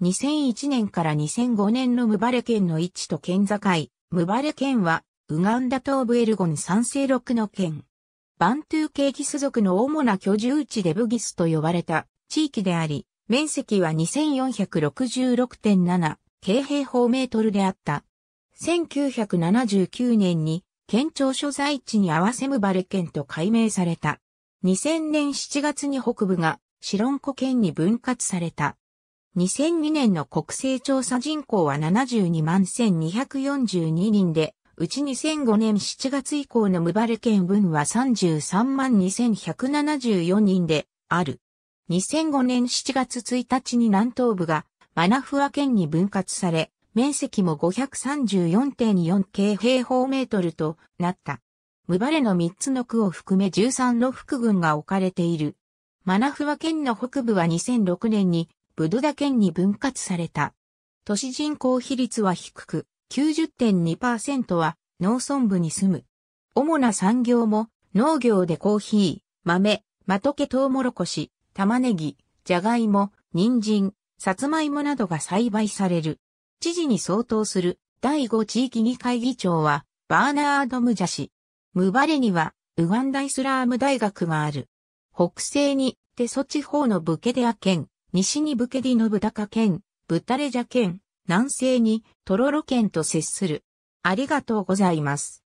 2001年から2005年のムバレ県の位置と県境、ムバレ県は、ウガンダ東部エルゴン三世6の県。バントゥーーギス族の主な居住地でブギスと呼ばれた地域であり、面積は2466.7京平方メートルであった。1979年に県庁所在地に合わせムバレ県と改名された。2000年7月に北部がシロンコ県に分割された。2002年の国勢調査人口は72万1242人で、うち2005年7月以降のムバレ県分は33万2174人である。2005年7月1日に南東部がマナフア県に分割され、面積も534.4京平方メートルとなった。ムバレの3つの区を含め13の副群が置かれている。マナフア県の北部は2006年にブドダ県に分割された。都市人口比率は低く、90.2%は農村部に住む。主な産業も農業でコーヒー、豆、マトケトウモロコシ、玉ねぎ、じゃがいも、人参、さつまいもなどが栽培される。知事に相当する第5地域議会議長はバーナード・ムジャ氏。ムバレにはウガンダイスラーム大学がある。北西にテソ地方のブケデア県、西にブケディのブタカ県、ブタレジャ県、南西にトロロ県と接する。ありがとうございます。